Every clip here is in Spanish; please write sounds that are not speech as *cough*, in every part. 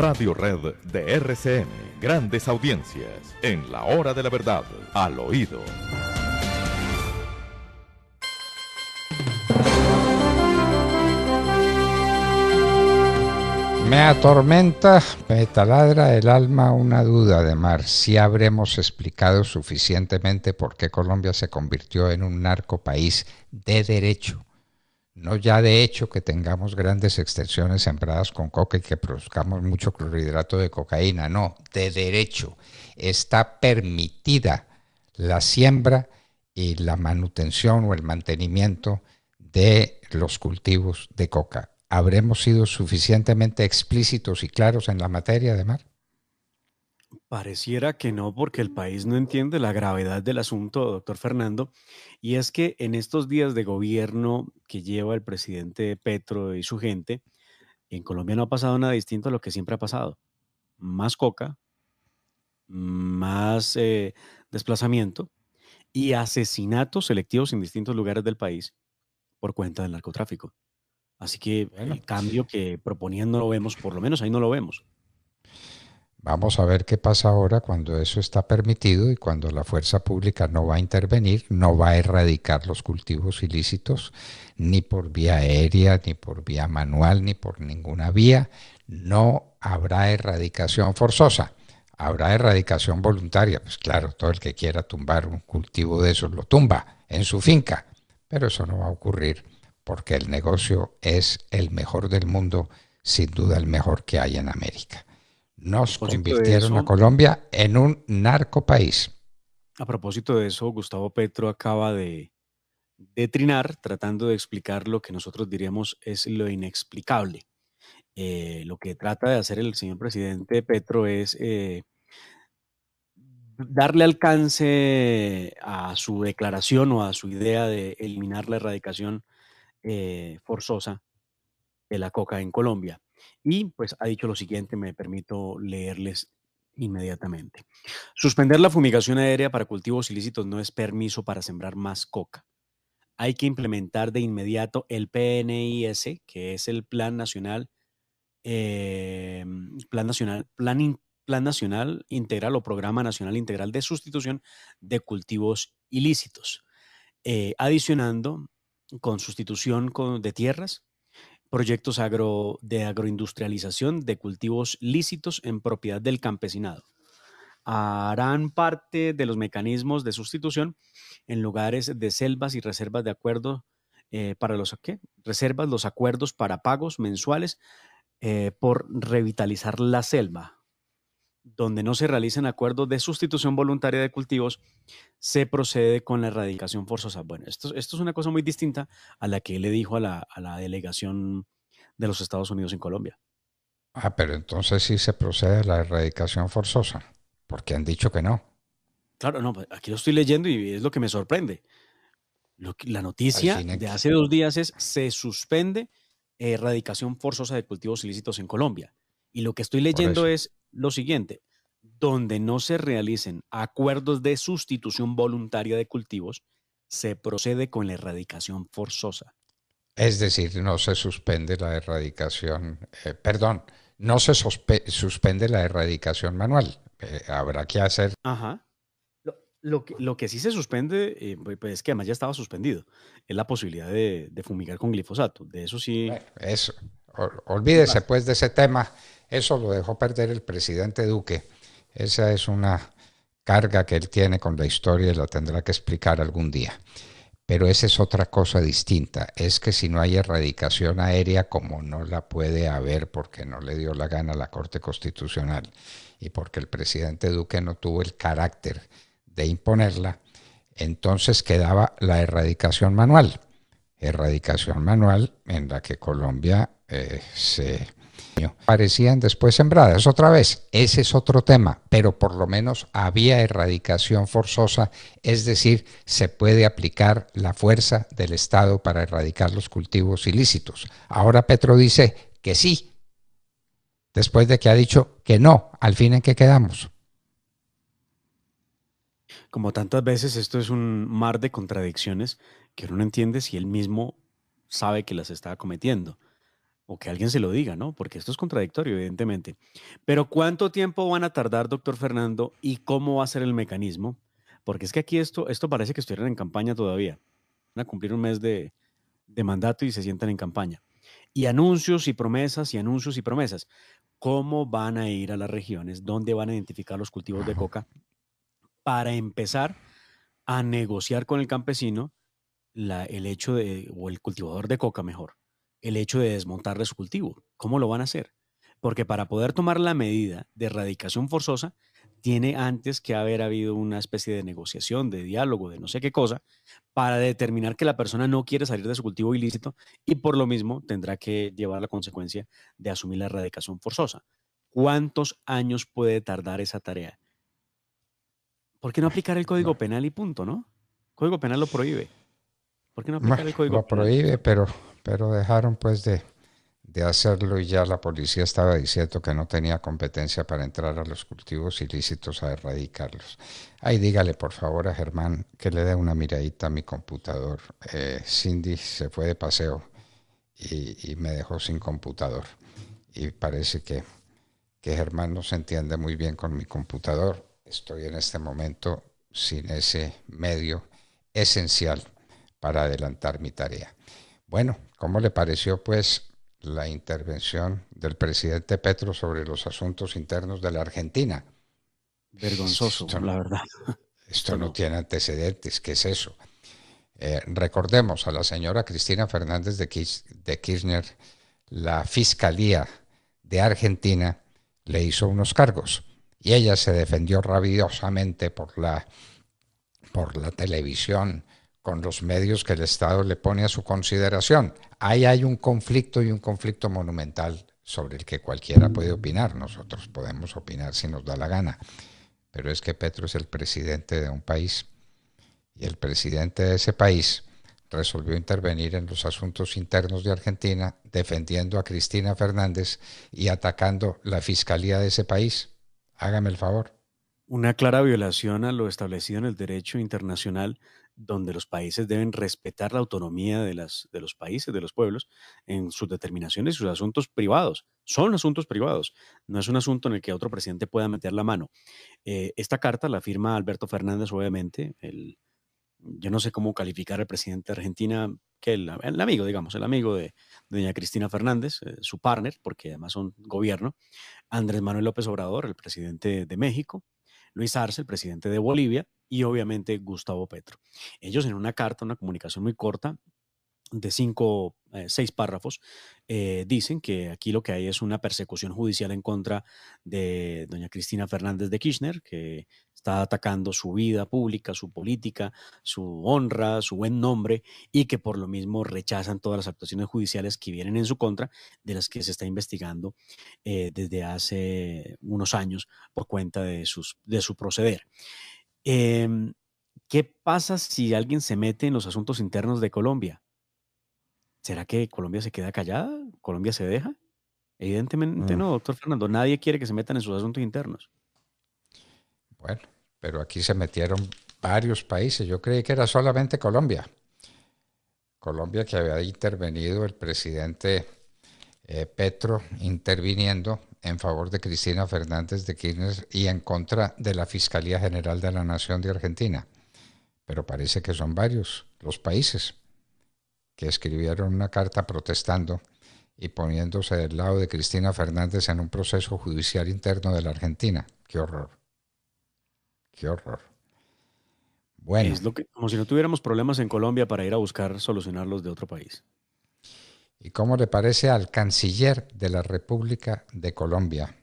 Radio Red de RCN. Grandes audiencias. En la hora de la verdad. Al oído. Me atormenta, me taladra el alma una duda de mar. Si habremos explicado suficientemente por qué Colombia se convirtió en un narco país de derecho no ya de hecho que tengamos grandes extensiones sembradas con coca y que produzcamos mucho clorhidrato de cocaína, no, de derecho está permitida la siembra y la manutención o el mantenimiento de los cultivos de coca. ¿Habremos sido suficientemente explícitos y claros en la materia, además? Pareciera que no, porque el país no entiende la gravedad del asunto, doctor Fernando. Y es que en estos días de gobierno que lleva el presidente Petro y su gente, en Colombia no ha pasado nada distinto a lo que siempre ha pasado. Más coca, más eh, desplazamiento y asesinatos selectivos en distintos lugares del país por cuenta del narcotráfico. Así que el cambio que proponían no lo vemos, por lo menos ahí no lo vemos. Vamos a ver qué pasa ahora cuando eso está permitido y cuando la fuerza pública no va a intervenir, no va a erradicar los cultivos ilícitos, ni por vía aérea, ni por vía manual, ni por ninguna vía. No habrá erradicación forzosa, habrá erradicación voluntaria. Pues claro, todo el que quiera tumbar un cultivo de esos lo tumba en su finca, pero eso no va a ocurrir porque el negocio es el mejor del mundo, sin duda el mejor que hay en América nos convirtieron a Colombia en un narcopaís. A propósito de eso, Gustavo Petro acaba de, trinar tratando de explicar lo que nosotros diríamos es lo inexplicable. Eh, lo que trata de hacer el señor presidente Petro es eh, darle alcance a su declaración o a su idea de eliminar la erradicación eh, forzosa de la coca en Colombia. Y pues ha dicho lo siguiente, me permito leerles inmediatamente. Suspender la fumigación aérea para cultivos ilícitos no es permiso para sembrar más coca. Hay que implementar de inmediato el PNIS, que es el Plan Nacional, eh, Plan Nacional, Plan, Nacional Integral o Programa Nacional Integral de Sustitución de Cultivos Ilícitos, eh, adicionando con sustitución de tierras proyectos de agroindustrialización de cultivos lícitos en propiedad del campesinado. Harán parte de los mecanismos de sustitución en lugares de selvas y reservas de acuerdo eh, para los ¿qué? reservas, los acuerdos para pagos mensuales eh, por revitalizar la selva, donde no se realizan acuerdos de sustitución voluntaria de cultivos, se procede con la erradicación forzosa. Bueno, esto, es una cosa muy distinta a la que le dijo a la, delegación de los Estados Unidos en Colombia. Ah, pero entonces sí se procede a la erradicación forzosa, porque han dicho que no. Claro, no, pues, aquí lo estoy leyendo y es lo que me sorprende. la noticia de hace dos días es se suspende eh, erradicación forzosa de cultivos ilícitos en Colombia. Y lo que estoy leyendo es lo siguiente, donde no se realicen acuerdos de sustitución voluntaria de cultivos, se procede con la erradicación forzosa. Es decir, no se suspende la erradicación, eh, perdón, no se suspende la erradicación manual. Eh, habrá que hacer. Ajá. Lo, que, lo sí se suspende, eh, pues, pues es que además ya estaba suspendido, es la posibilidad de, fumigar con glifosato. De eso sí. eso, Olvídese pues de ese tema, eso lo dejó perder el presidente Duque. Esa es una carga que él tiene con la historia y la tendrá que explicar algún día. Pero esa es otra cosa distinta, es que si no hay erradicación aérea como no la puede haber porque no le dio la gana a la Corte Constitucional y porque el presidente Duque no tuvo el carácter de imponerla, entonces quedaba la erradicación manual erradicación manual en la que Colombia eh, se parecían después sembradas. Otra vez, ese es otro tema, pero por lo menos había erradicación forzosa, es decir, se puede aplicar la fuerza del Estado para erradicar los cultivos ilícitos. Ahora Petro dice que sí, después de que ha dicho que no, al fin en que quedamos. Como tantas veces, esto es un mar de contradicciones que uno no entiende si él mismo sabe que las está cometiendo. O que alguien se lo diga, ¿no? Porque esto es contradictorio, evidentemente. Pero ¿cuánto tiempo van a tardar, doctor Fernando, y cómo va a ser el mecanismo? Porque es que aquí esto, esto parece que estuvieran en campaña todavía. Van a cumplir un mes de, de mandato y se sientan en campaña. Y anuncios y promesas y anuncios y promesas. ¿Cómo van a ir a las regiones? ¿Dónde van a identificar los cultivos de coca? Para empezar a negociar con el campesino el hecho de, o el cultivador de coca mejor, el hecho de desmontar su cultivo. ¿Cómo lo van a hacer? Porque para poder tomar la medida de erradicación forzosa, tiene antes que haber habido una especie de negociación, de diálogo, de no sé qué cosa, para determinar que la persona no quiere salir de su cultivo ilícito y por lo mismo tendrá que llevar la consecuencia de asumir la erradicación forzosa. ¿Cuántos años puede tardar esa tarea? ¿Por qué no aplicar el *laughs* Código Penal y punto, no? El Código Penal lo prohíbe. ¿Por no Lo prohíbe, pero, pero dejaron pues de, de hacerlo y ya la policía estaba diciendo que no tenía competencia para entrar a los cultivos ilícitos a erradicarlos. Ahí dígale por favor a Germán que le dé una miradita a mi computador. Eh, Cindy se fue de paseo y, y, me dejó sin computador. Y parece que, que Germán no se entiende muy bien con mi computador. Estoy en este momento sin ese medio esencial para adelantar mi tarea. Bueno, ¿cómo le pareció pues la intervención del presidente Petro sobre los asuntos internos de la Argentina? Vergonzoso, la verdad. Esto no tiene antecedentes, ¿qué es eso? Eh, recordemos a la señora Cristina Fernández de, de Kirchner, la Fiscalía de Argentina le hizo unos cargos y ella se defendió rabiosamente por la, por la televisión, con los medios que el Estado le pone a su consideración. Ahí hay un conflicto y un conflicto monumental sobre el que cualquiera puede opinar. Nosotros podemos opinar si nos da la gana. Pero es que Petro es el presidente de un país y el presidente de ese país resolvió intervenir en los asuntos internos de Argentina defendiendo a Cristina Fernández y atacando la fiscalía de ese país. Hágame el favor. Una clara violación a lo establecido en el derecho internacional donde los países deben respetar la autonomía de, los países, de los pueblos, en sus determinaciones y sus asuntos privados. Son asuntos privados, no es un asunto en el que otro presidente pueda meter la mano. Eh, esta carta la firma Alberto Fernández, obviamente, yo no sé cómo calificar al presidente de Argentina, que el, amigo, digamos, el amigo de, doña Cristina Fernández, eh, su partner, porque además son gobierno, Andrés Manuel López Obrador, el presidente de México, Luis Arce, el presidente de Bolivia, y obviamente Gustavo Petro. Ellos en una carta, una comunicación muy corta, de cinco, eh, seis párrafos, eh, dicen que aquí lo que hay es una persecución judicial en contra de doña Cristina Fernández de Kirchner, que está atacando su vida pública, su política, su honra, su buen nombre, y que por lo mismo rechazan todas las actuaciones judiciales que vienen en su contra, de las que se está investigando eh, desde hace unos años por cuenta de su proceder. Em, ¿Qué pasa si alguien se mete en los asuntos internos de Colombia? ¿será que Colombia se queda callada? ¿Colombia se deja? Evidentemente mm. no, doctor Fernando. Nadie quiere que se metan en sus asuntos internos. Bueno, pero aquí se metieron varios países. Yo creí que era solamente Colombia. Colombia que había intervenido el presidente eh, Petro interviniendo en favor de Cristina Fernández de Kirchner y en contra de la Fiscalía General de la Nación de Argentina. Pero parece que son varios los países que escribieron una carta protestando y poniéndose del lado de Cristina Fernández en un proceso judicial interno de la Argentina. Qué horror. Qué horror. Bueno. Es como si no tuviéramos problemas en Colombia para ir a buscar solucionarlos de otro país. ¿Y cómo le parece al canciller de la República de Colombia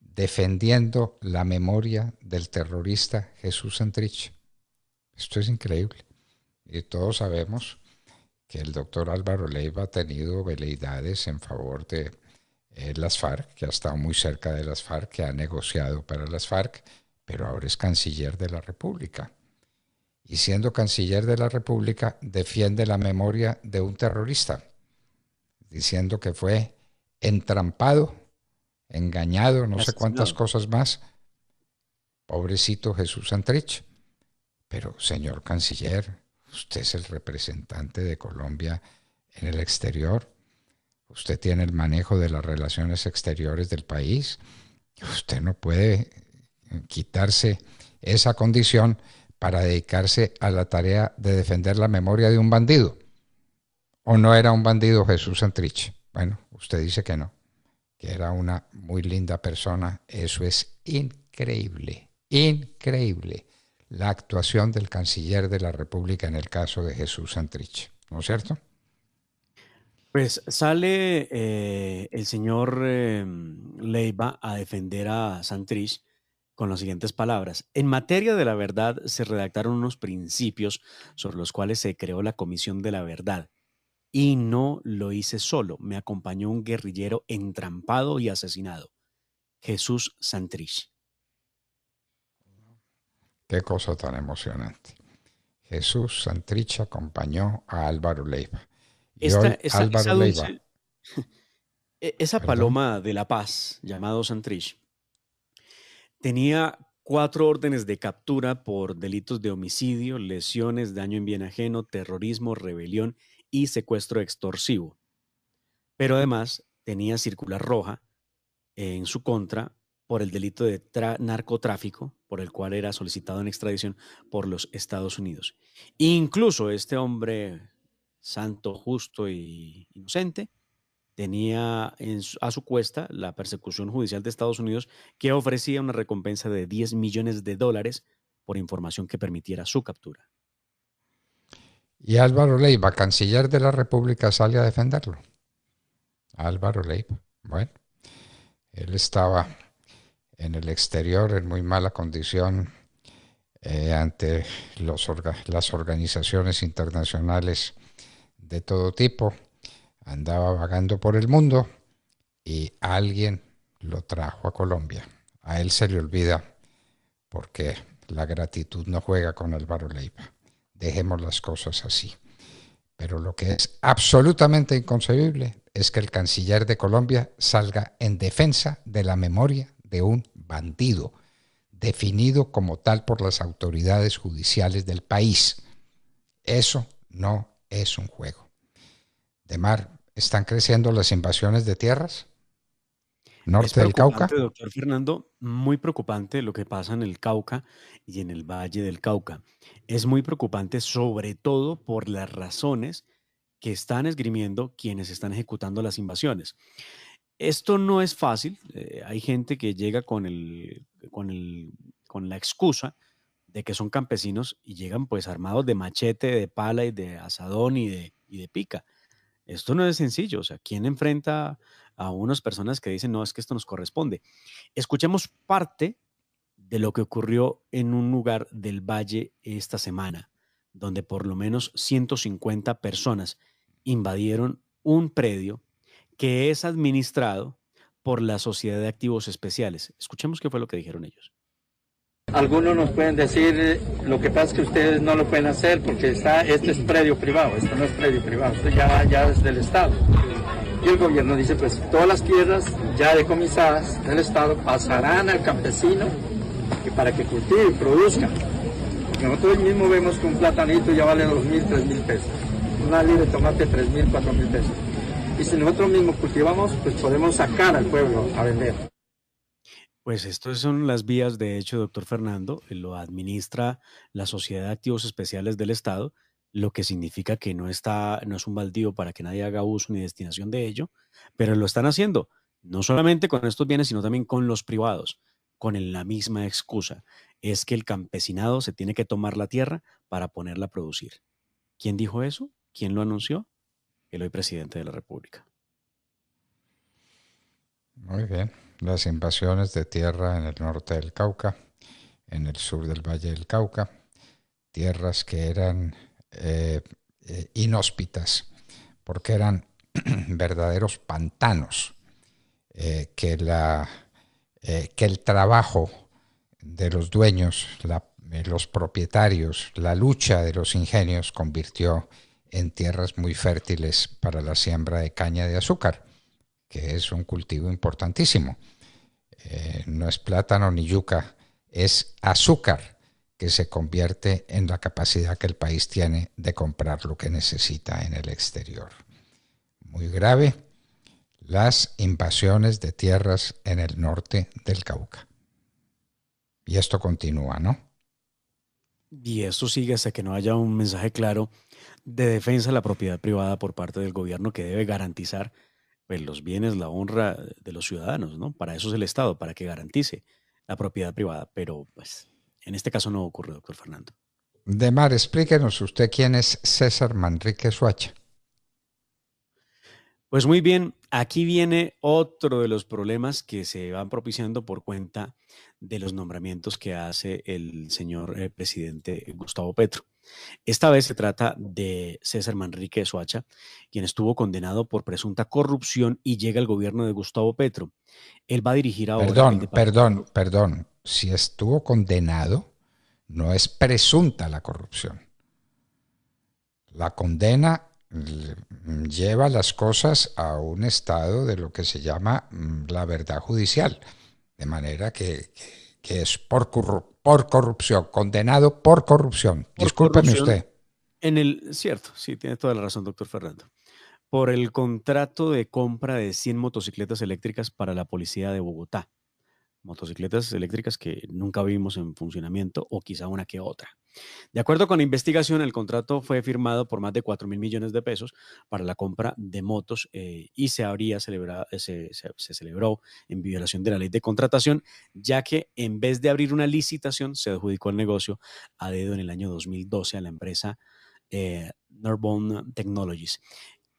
defendiendo la memoria del terrorista Jesús Santrich? Esto es increíble. Y todos sabemos que el doctor Álvaro Leiva ha tenido veleidades en favor de eh, las FARC, que ha estado muy cerca de las FARC, que ha negociado para las FARC, pero ahora es canciller de la República. Y siendo canciller de la República, defiende la memoria de un terrorista, diciendo que fue entrampado, engañado, no sé cuántas cosas más. Pobrecito Jesús Santrich. Pero, señor canciller, Usted es el representante de Colombia en el exterior. Usted tiene el manejo de las relaciones exteriores del país. Usted no puede eh, quitarse esa condición para dedicarse a la tarea de defender la memoria de un bandido. ¿O no era un bandido Jesús Santrich? Bueno, usted dice que no, que era una muy linda persona. Eso es increíble, increíble la actuación del canciller de la República en el caso de Jesús Santrich, ¿no es cierto? Pues sale eh, el señor em, Leiva a defender a Santrich con las siguientes palabras. En materia de la verdad se redactaron unos principios sobre los cuales se creó la Comisión de la Verdad. Y no lo hice solo, me acompañó un guerrillero entrampado y asesinado, Jesús Santrich. Qué cosa tan emocionante. Jesús Santrich acompañó a Álvaro Leiva. esa, Álvaro Leiva. *laughs* E, esa, paloma de la paz, llamado Santrich, tenía cuatro órdenes de captura por delitos de homicidio, lesiones, daño en bien ajeno, terrorismo, rebelión y secuestro extorsivo. Pero además tenía circular roja en su contra por el delito de narcotráfico, por el cual era solicitado en extradición por los Estados Unidos. Incluso este hombre santo, justo e inocente, tenía a su cuesta la persecución judicial de Estados Unidos que ofrecía una recompensa de 10 millones de dólares por información que permitiera su captura. Y Álvaro Leiva, canciller de la República, sale a defenderlo. Álvaro Leiva. Bueno, él estaba en el exterior en muy mala condición eh, ante las organizaciones internacionales de todo tipo. Andaba vagando por el mundo y alguien lo trajo a Colombia. A él se le olvida porque la gratitud no juega con Álvaro Leiva. Dejemos las cosas así. Pero lo que es absolutamente inconcebible es que el canciller de Colombia salga en defensa de la memoria un bandido, definido como tal por las autoridades judiciales del país. Eso no es un juego. De mar, ¿están creciendo las invasiones de tierras? Norte del Cauca. Doctor Fernando, muy preocupante lo que pasa en el Cauca y en el Valle del Cauca. Es muy preocupante sobre todo por las razones que están esgrimiendo quienes están ejecutando las invasiones. Esto no es fácil. Eh, hay gente que llega con, el, con, la excusa de que son campesinos y llegan pues armados de machete, de pala y de asadón y de, y de pica. Esto no es sencillo. O sea, ¿quién enfrenta a unas personas que dicen, no, es que esto nos corresponde? Escuchemos parte de lo que ocurrió en un lugar del valle esta semana, donde por lo menos 150 personas invadieron un predio que es administrado por la Sociedad de Activos Especiales. Escuchemos qué fue lo que dijeron ellos. Algunos nos pueden decir, lo que pasa es que ustedes no lo pueden hacer porque está, este es predio privado, esto no es predio privado, esto ya, ya es del Estado. Y el gobierno dice, pues todas las tierras ya decomisadas del Estado pasarán al campesino para que cultive y produzca. nosotros mismos vemos que un platanito ya vale 2.000, 3.000 pesos, una libra de tomate 3.000, 4.000 pesos y si nosotros mismos cultivamos, pues podemos sacar al pueblo a vender. Pues estas son las vías, de hecho, doctor Fernando, eh, lo administra la Sociedad de Activos Especiales del Estado, lo que significa que no, está, no es un baldío para que nadie haga uso ni destinación de ello, pero lo están haciendo, no solamente con estos bienes, sino también con los privados, con la misma excusa, es que el campesinado se tiene que tomar la tierra para ponerla a producir. ¿Quién dijo eso? ¿Quién lo anunció? el hoy presidente de la República. Muy bien. Las invasiones de tierra en el norte del Cauca, en el sur del Valle del Cauca, tierras que eran eh, eh, inhóspitas, porque eran *clears throat* verdaderos pantanos eh, que, la, que el trabajo de los dueños, los propietarios, la lucha de los ingenios convirtió en en tierras muy fértiles para la siembra de caña de azúcar, que es un cultivo importantísimo. Eh, no es plátano ni yuca, es azúcar que se convierte en la capacidad que el país tiene de comprar lo que necesita en el exterior. Muy grave, las invasiones de tierras en el norte del Cauca. Y esto continúa, ¿no? Y esto sigue hasta que no haya un mensaje claro de defensa de la propiedad privada por parte del gobierno que debe garantizar pues, los bienes, la honra de los ciudadanos, ¿no? Para eso es el Estado, para que garantice la propiedad privada, pero pues en este caso no ocurre, doctor Fernando. Demar, explíquenos usted quién es César Manrique Suacha. Pues muy bien, aquí viene otro de los problemas que se van propiciando por cuenta de los nombramientos que hace el señor eh, presidente Gustavo Petro. Esta vez se trata de César Manrique de Soacha, quien estuvo condenado por presunta corrupción y llega al gobierno de Gustavo Petro. Él va a dirigir a... Perdón, perdón, perdón. Si estuvo condenado, no es presunta la corrupción. La condena lleva las cosas a un estado de lo que se llama mm, la verdad judicial, de manera que, es por, corrupción, condenado por corrupción. usted. En el cierto, sí, tiene toda la razón, doctor Fernando. Por el contrato de compra de 100 motocicletas eléctricas para la policía de Bogotá motocicletas eléctricas que nunca vimos en funcionamiento o quizá una que otra. De acuerdo con la investigación, el contrato fue firmado por más de 4 mil millones de pesos para la compra de motos eh, y se, habría celebrado, eh, se, celebró en violación de la ley de contratación, ya que en vez de abrir una licitación, se adjudicó el negocio a dedo en el año 2012 a la empresa eh, Technologies,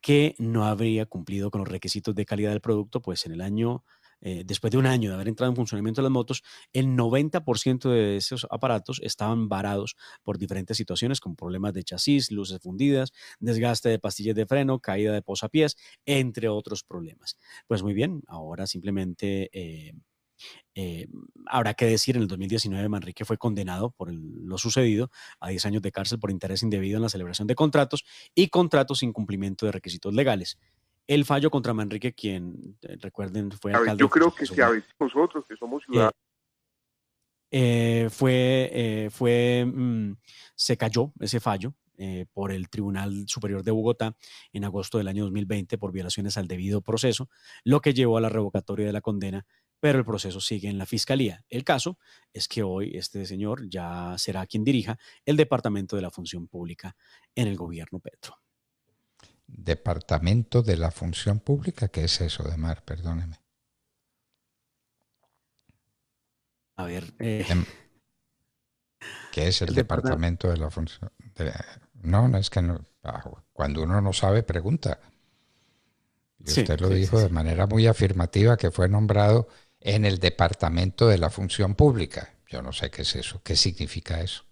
que no habría cumplido con los requisitos de calidad del producto, pues en el año eh, después de un año de haber entrado en funcionamiento las motos, el 90% de esos aparatos estaban varados por diferentes situaciones, como problemas de chasis, luces fundidas, desgaste de pastillas de freno, caída de pies, entre otros problemas. Pues muy bien, ahora simplemente... Eh, eh, habrá que decir, en el 2019 Manrique fue condenado por lo sucedido a 10 años de cárcel por interés indebido en la celebración de contratos y contratos sin cumplimiento de requisitos legales el fallo contra Manrique, quien, eh, recuerden, fue... yo creo que si nosotros, que somos eh, ciudadanos... Eh, fue, fue mm, se cayó ese fallo por el Tribunal Superior de Bogotá en agosto del año 2020 por violaciones al debido proceso, lo que llevó a la revocatoria de la condena, pero el proceso sigue en la Fiscalía. El caso es que hoy este señor ya será quien dirija el Departamento de la Función Pública en el gobierno Petro departamento de la función pública, ¿Qué es eso de mar, perdóneme. A ver. Eh. ¿Qué es el, departamento, de la función. no, no es que no, ah, cuando uno no sabe, pregunta. Y usted lo dijo de manera muy afirmativa que fue nombrado en el departamento de la función pública. Yo no sé qué es eso, qué significa eso.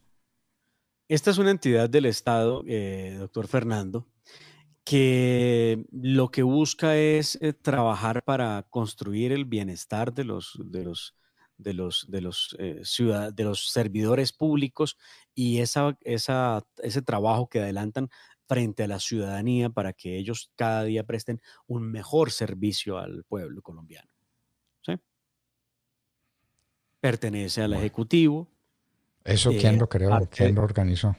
Esta es una entidad del Estado, eh, doctor Fernando, que lo que busca es eh, trabajar para construir el bienestar de los, de los, de los, de los, eh, ciudad, de los servidores públicos y esa, esa, ese trabajo que adelantan frente a la ciudadanía para que ellos cada día presten un mejor servicio al pueblo colombiano. Pertenece al Ejecutivo. ¿Eso eh, quién lo creó? ¿Quién lo organizó?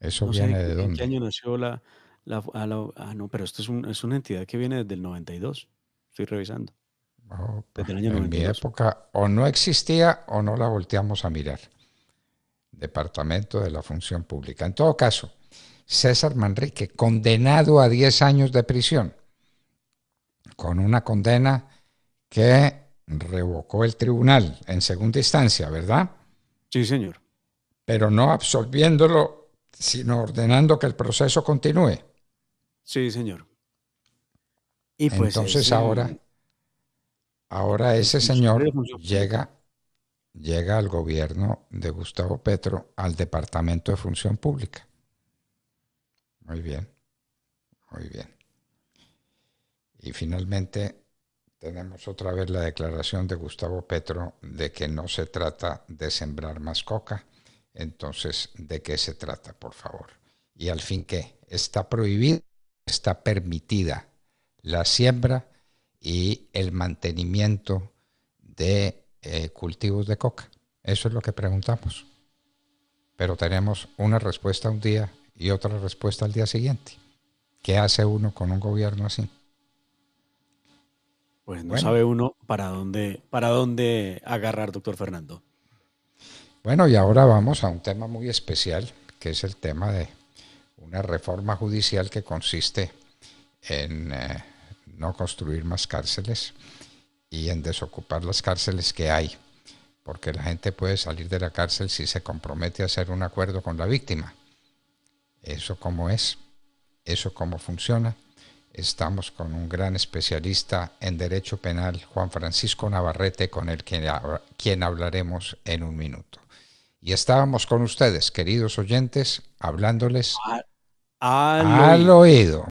Eso viene de dónde. ¿En qué año nació la, Ah, no, pero esto es, una entidad que viene desde el 92. Estoy revisando. Pues, en mi época o no existía o no la volteamos a mirar. Departamento de la Función Pública. En todo caso, César Manrique, condenado a 10 años de prisión, con una condena que revocó el tribunal en segunda instancia, ¿verdad? Sí, señor. Pero no absolviéndolo, sino ordenando que el proceso continúe. Sí, señor. Y pues entonces ahora, ahora ese señor llega, llega al gobierno de Gustavo Petro, al Departamento de Función Pública. Muy bien, muy bien. Y finalmente tenemos otra vez la declaración de Gustavo Petro de que no se trata de sembrar más coca. Entonces, ¿de qué se trata, por favor? Y al fin, ¿qué? ¿Está prohibido está permitida la siembra y el mantenimiento de eh, cultivos de coca. Eso es lo que preguntamos. Pero tenemos una respuesta un día y otra respuesta al día siguiente. ¿Qué hace uno con un gobierno así? Pues no sabe uno para dónde, para dónde agarrar, doctor Fernando. Bueno, y ahora vamos a un tema muy especial, que es el tema de una reforma judicial que consiste en eh, no construir más cárceles y en desocupar las cárceles que hay, porque la gente puede salir de la cárcel si se compromete a hacer un acuerdo con la víctima. ¿Eso cómo es? ¿Eso cómo funciona? Estamos con un gran especialista en derecho penal, Juan Francisco Navarrete, con el quien hablaremos en un minuto. Y estábamos con ustedes, queridos oyentes, hablándoles ah, al, oído.